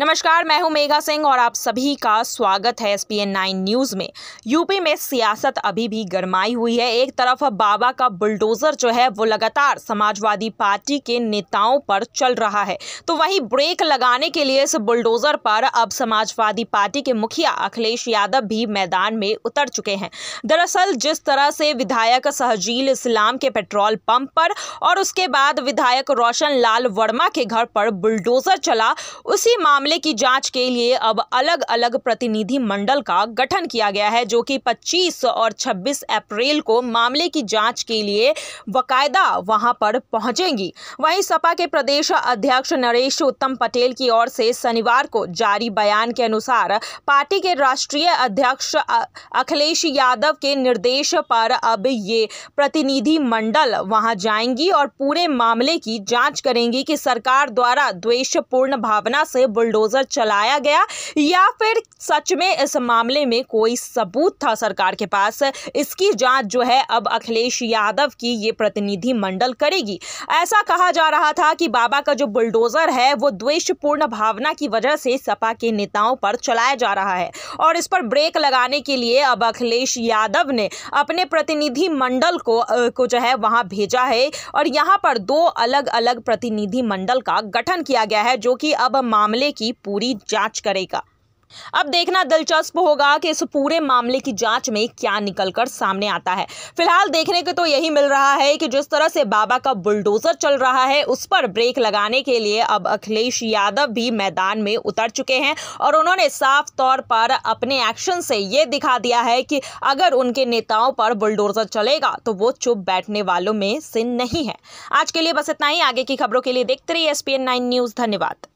नमस्कार मैं हूं मेघा सिंह और आप सभी का स्वागत है एस नाइन न्यूज़ में यूपी में सियासत अभी भी गरमाई हुई है एक तरफ बाबा का बुलडोज़र जो है वो लगातार समाजवादी पार्टी के नेताओं पर चल रहा है तो वहीं ब्रेक लगाने के लिए इस बुलडोज़र पर अब समाजवादी पार्टी के मुखिया अखिलेश यादव भी मैदान में उतर चुके हैं दरअसल जिस तरह से विधायक सहजील इस्लाम के पेट्रोल पंप पर और उसके बाद विधायक रोशन लाल वर्मा के घर पर बुलडोज़र चला उसी मामले मामले की जांच के लिए अब अलग अलग प्रतिनिधि मंडल का गठन किया गया है जो कि 25 और 26 अप्रैल को मामले की जांच के लिए बकायदा वहां पर पहुंचेंगी वहीं सपा के प्रदेश अध्यक्ष नरेश उत्तम पटेल की ओर से शनिवार को जारी बयान के अनुसार पार्टी के राष्ट्रीय अध्यक्ष अखिलेश यादव के निर्देश पर अब ये प्रतिनिधि मंडल वहां जाएंगी और पूरे मामले की जाँच करेंगी कि सरकार द्वारा द्वेषपूर्ण भावना से बुल्ड बुलडोज़र चलाया गया या फिर सच में इस मामले में कोई सबूत था सरकार के पास इसकी जांच जो है अब अखिलेश यादव की ये प्रतिनिधि मंडल करेगी ऐसा कहा जा रहा था कि बाबा का जो बुलडोज़र है वो द्वेषपूर्ण भावना की वजह से सपा के नेताओं पर चलाया जा रहा है और इस पर ब्रेक लगाने के लिए अब अखिलेश यादव ने अपने प्रतिनिधि मंडल को को जो है वहां भेजा है और यहां पर दो अलग अलग प्रतिनिधि मंडल का गठन किया गया है जो कि अब मामले की की पूरी जांच करेगा अब देखना दिलचस्प होगा कि इस पूरे मामले की जांच में क्या निकलकर सामने आता है फिलहाल देखने को तो यही मिल रहा है कि जिस तरह से बाबा का बुलडोजर चल रहा है उस पर ब्रेक लगाने के लिए अब अखिलेश यादव भी मैदान में उतर चुके हैं और उन्होंने साफ तौर पर अपने एक्शन से ये दिखा दिया है कि अगर उनके नेताओं पर बुलडोजर चलेगा तो वो चुप बैठने वालों में से नहीं है आज के लिए बस इतना ही आगे की खबरों के लिए देखते रहिए एस पी न्यूज धन्यवाद